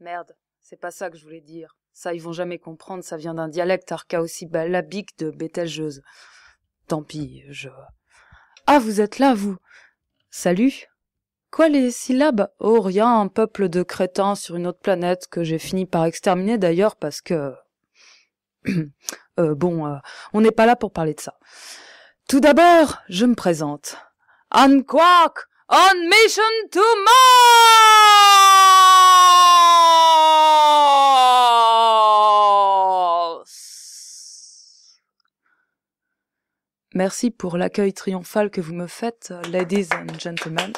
merde c'est pas ça que je voulais dire ça ils vont jamais comprendre ça vient d'un dialecte aussi balabique de bételgeuse tant pis je ah vous êtes là vous salut Quoi les syllabes Oh rien, un peuple de crétins sur une autre planète que j'ai fini par exterminer d'ailleurs parce que... euh, bon, euh, on n'est pas là pour parler de ça. Tout d'abord, je me présente on mission to Mars. Merci pour l'accueil triomphal que vous me faites, ladies and gentlemen.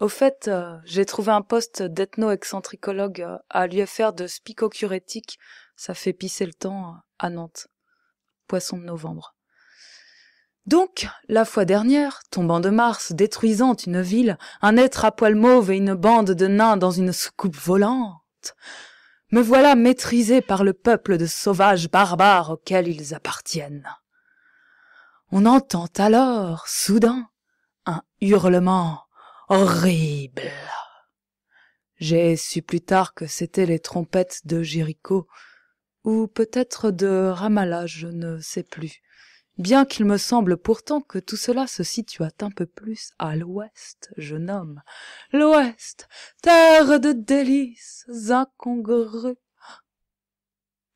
Au fait, euh, j'ai trouvé un poste d'ethno-excentricologue euh, à l'UFR de spicocurétique. Ça fait pisser le temps euh, à Nantes. Poisson de novembre. Donc, la fois dernière, tombant de Mars, détruisant une ville, un être à poil mauve et une bande de nains dans une soucoupe volante, me voilà maîtrisé par le peuple de sauvages barbares auxquels ils appartiennent. On entend alors, soudain, un hurlement horrible. J'ai su plus tard que c'était les trompettes de Jéricho, ou peut-être de Ramallah, je ne sais plus bien qu'il me semble pourtant que tout cela se situât un peu plus à l'ouest jeune homme l'ouest terre de délices incongrues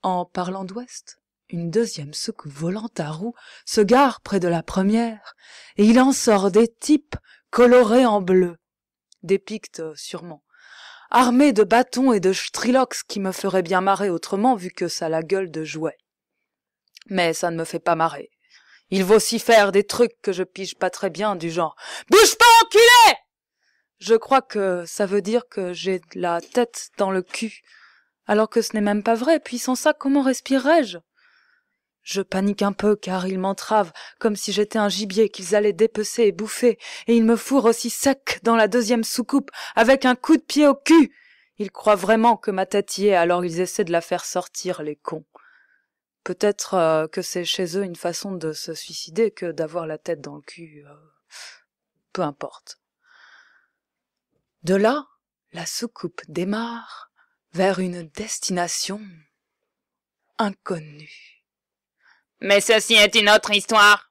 en parlant d'ouest une deuxième souque volante à roues se gare près de la première et il en sort des types colorés en bleu des pictes sûrement armés de bâtons et de strilox qui me feraient bien marrer autrement vu que ça a la gueule de jouet mais ça ne me fait pas marrer il faire des trucs que je pige pas très bien, du genre « Bouge pas, enculé !» Je crois que ça veut dire que j'ai la tête dans le cul, alors que ce n'est même pas vrai, puis sans ça, comment respirerais-je je panique un peu car ils m'entravent comme si j'étais un gibier qu'ils allaient dépecer et bouffer, et ils me fourrent aussi sec dans la deuxième soucoupe avec un coup de pied au cul. Ils croient vraiment que ma tête y est, alors ils essaient de la faire sortir, les cons peut-être euh, que c'est chez eux une façon de se suicider que d'avoir la tête dans le cul. Euh, peu importe. De là, la soucoupe démarre vers une destination inconnue. Mais ceci est une autre histoire.